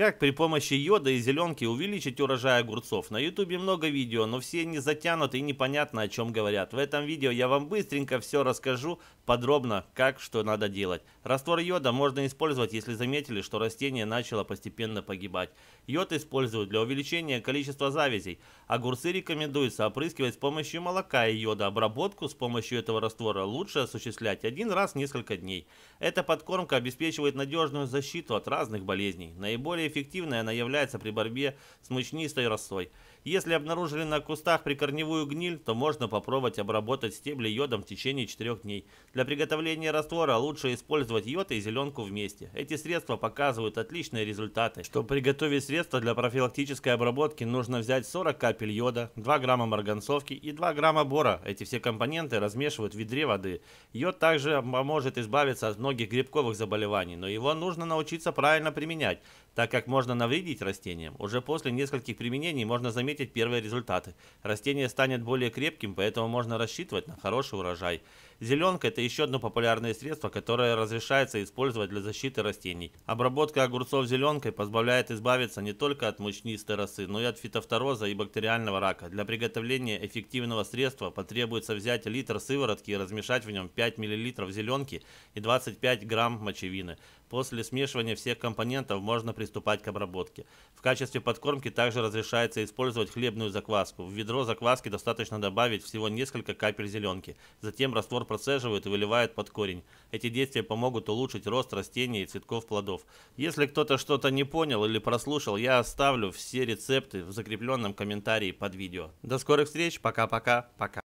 Как при помощи йода и зеленки увеличить урожай огурцов? На ютубе много видео, но все не затянуты и непонятно о чем говорят. В этом видео я вам быстренько все расскажу подробно, как что надо делать. Раствор йода можно использовать, если заметили, что растение начало постепенно погибать. Йод используют для увеличения количества завязей. Огурцы рекомендуется опрыскивать с помощью молока и йода. Обработку с помощью этого раствора лучше осуществлять один раз в несколько дней. Эта подкормка обеспечивает надежную защиту от разных болезней. Наиболее эффективной она является при борьбе с мучнистой росой. Если обнаружили на кустах прикорневую гниль, то можно попробовать обработать стебли йодом в течение 4 дней. Для приготовления раствора лучше использовать йод и зеленку вместе. Эти средства показывают отличные результаты. Чтобы приготовить средства для профилактической обработки, нужно взять 40 капель йода, 2 грамма марганцовки и 2 грамма бора. Эти все компоненты размешивают в ведре воды. Йод также поможет избавиться от многих грибковых заболеваний, но его нужно научиться правильно применять так как можно навредить растениям. Уже после нескольких применений можно заметить первые результаты. Растение станет более крепким, поэтому можно рассчитывать на хороший урожай. Зеленка – это еще одно популярное средство, которое разрешается использовать для защиты растений. Обработка огурцов зеленкой позволяет избавиться не только от мучнистой росы, но и от фитофтороза и бактериального рака. Для приготовления эффективного средства потребуется взять литр сыворотки и размешать в нем 5 мл зеленки и 25 грамм мочевины. После смешивания всех компонентов можно приступать к обработке. В качестве подкормки также разрешается использовать хлебную закваску. В ведро закваски достаточно добавить всего несколько капель зеленки. Затем раствор процеживают и выливают под корень. Эти действия помогут улучшить рост растений и цветков плодов. Если кто-то что-то не понял или прослушал, я оставлю все рецепты в закрепленном комментарии под видео. До скорых встреч, пока-пока, пока. -пока, пока.